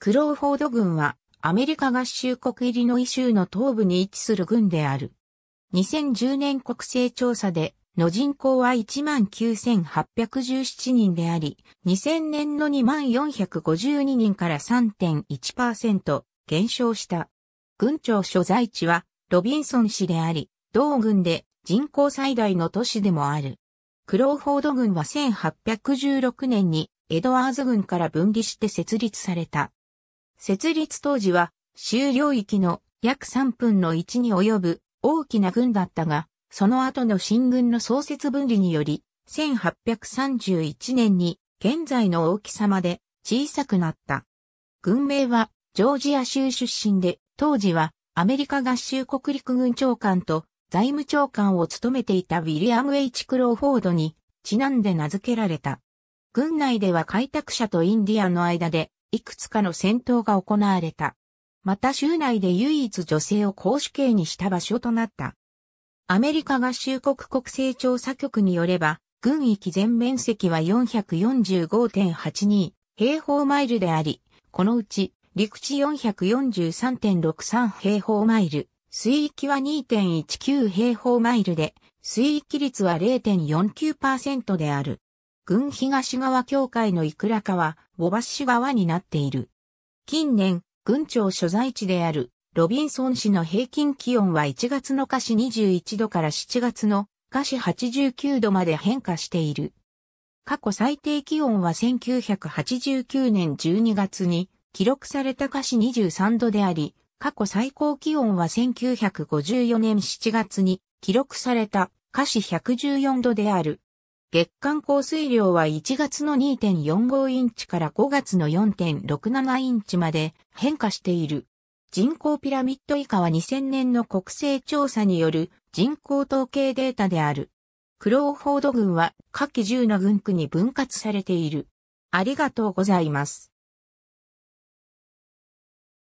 クローフォード軍はアメリカ合衆国イリノイ州の東部に位置する軍である。2010年国勢調査での人口は19,817人であり、2000年の2452人から3.1%減少した。軍庁所在地はロビンソン市であり、同軍で人口最大の都市でもある。クローフォード軍は1816年にエドワーズ軍から分離して設立された。設立当時は、州領域の約3分の1に及ぶ大きな軍だったが、その後の新軍の創設分離により、1831年に現在の大きさまで小さくなった。軍名はジョージア州出身で、当時はアメリカ合衆国陸軍長官と財務長官を務めていたウィリアム・ H・ クローフォードにちなんで名付けられた。軍内では開拓者とインディアンの間でいくつかの戦闘が行われた。また州内で唯一女性を公主刑にした場所となった。アメリカ合衆国国勢調査局によれば、軍域全面積は445.82平方マイルであり、このうち陸地443.63平方マイル、水域は2.19平方マイルで、水域率は0.49%である。郡東側協会のいくらかは、ボバッシュ側になっている。近年、郡庁所在地である、ロビンソン市の平均気温は1月の華氏21度から7月の華氏89度まで変化している。過去最低気温は1989年12月に記録された華氏23度であり、過去最高気温は1954年7月に記録された華氏114度である。月間降水量は1月の2.45インチから5月の4.67インチまで変化している。人口ピラミッド以下は2000年の国勢調査による人口統計データである。クローフォード群は下記10の群区に分割されている。ありがとうございます。